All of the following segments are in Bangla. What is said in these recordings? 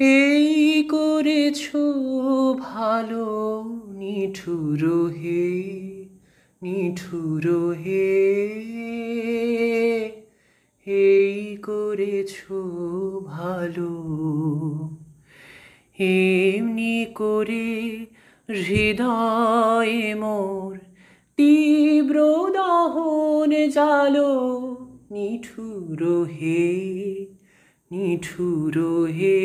এই করেছ ভালো নিঠুর হে নিঠুর হে এই করেছ ভালো এমনি করে হৃদয়ে মোর তীব্র দহন জালো নিঠুর হে নিঠুর হে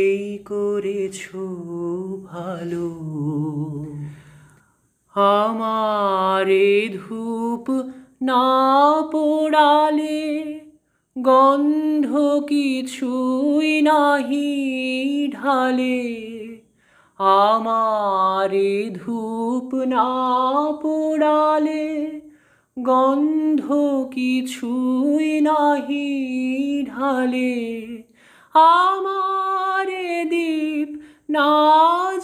এই করেছ ভালো আমারে ধূপ না পোড়ালে গন্ধ কিছুই নাহি ঢালে আমারে ধূপ না পোড়ালে গন্ধ কিছুই নাহি ঢালে আমার দীপ না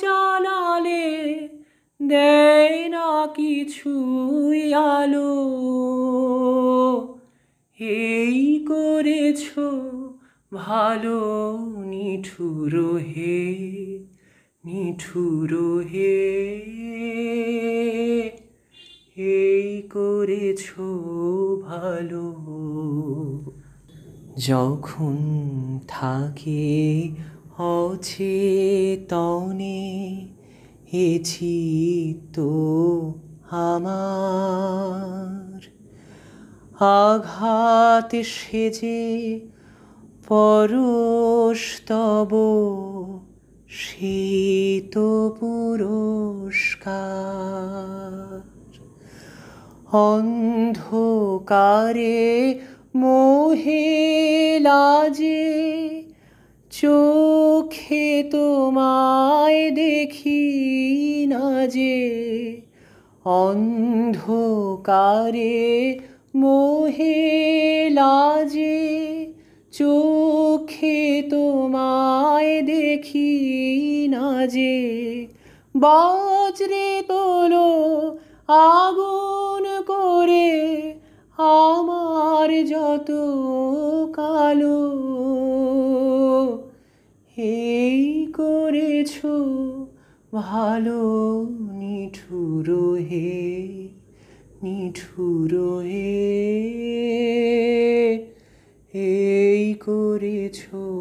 জানালে দেয় না কিছুই আলো এই করেছ ভালো নিঠুর হে নিঠুর হে করেছ ভালো যখন থাকে তনে হেছি তো আমার আঘাত সেজে পরশ তব শীত পুরস্কার অন্ধকারে লাজে চোখে তোমায় দেখি না যে অন্ধকারে লাজে চোখে তোমায় দেখি না যে বজ্রে তোলো আ যত কালো এই করেছ ভালো নিঠুর হে নিঠুর হে এই করেছো